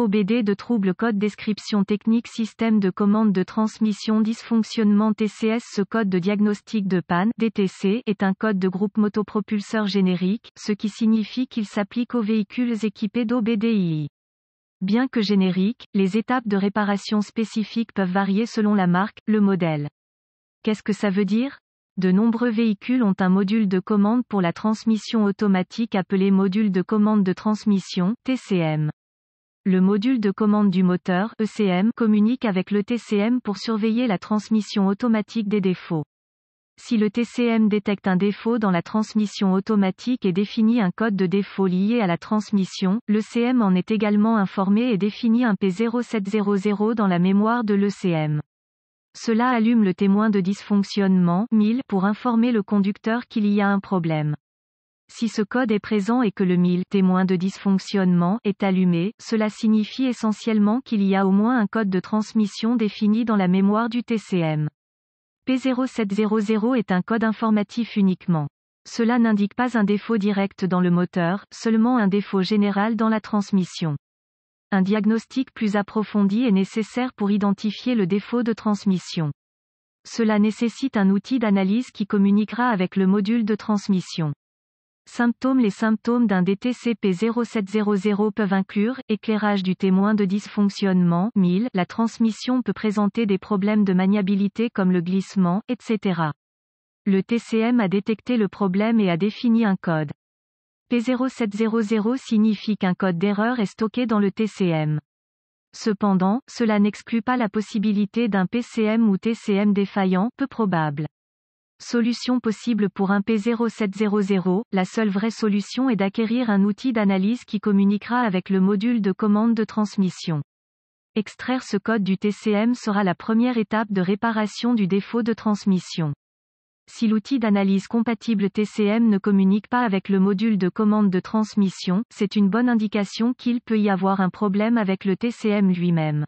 OBD de trouble code description technique système de commande de transmission dysfonctionnement TCS Ce code de diagnostic de panne DTC est un code de groupe motopropulseur générique, ce qui signifie qu'il s'applique aux véhicules équipés d'OBDI. Bien que générique, les étapes de réparation spécifiques peuvent varier selon la marque, le modèle. Qu'est-ce que ça veut dire de nombreux véhicules ont un module de commande pour la transmission automatique appelé module de commande de transmission, TCM. Le module de commande du moteur ECM communique avec le TCM pour surveiller la transmission automatique des défauts. Si le TCM détecte un défaut dans la transmission automatique et définit un code de défaut lié à la transmission, l'ECM en est également informé et définit un P0700 dans la mémoire de l'ECM. Cela allume le témoin de dysfonctionnement 1000 pour informer le conducteur qu'il y a un problème. Si ce code est présent et que le 1000 témoin de dysfonctionnement est allumé, cela signifie essentiellement qu'il y a au moins un code de transmission défini dans la mémoire du TCM. P0700 est un code informatif uniquement. Cela n'indique pas un défaut direct dans le moteur, seulement un défaut général dans la transmission. Un diagnostic plus approfondi est nécessaire pour identifier le défaut de transmission. Cela nécessite un outil d'analyse qui communiquera avec le module de transmission. Symptômes Les symptômes d'un DTCP 0700 peuvent inclure éclairage du témoin de dysfonctionnement La transmission peut présenter des problèmes de maniabilité comme le glissement, etc. Le TCM a détecté le problème et a défini un code. P0700 signifie qu'un code d'erreur est stocké dans le TCM. Cependant, cela n'exclut pas la possibilité d'un PCM ou TCM défaillant, peu probable. Solution possible pour un P0700, la seule vraie solution est d'acquérir un outil d'analyse qui communiquera avec le module de commande de transmission. Extraire ce code du TCM sera la première étape de réparation du défaut de transmission. Si l'outil d'analyse compatible TCM ne communique pas avec le module de commande de transmission, c'est une bonne indication qu'il peut y avoir un problème avec le TCM lui-même.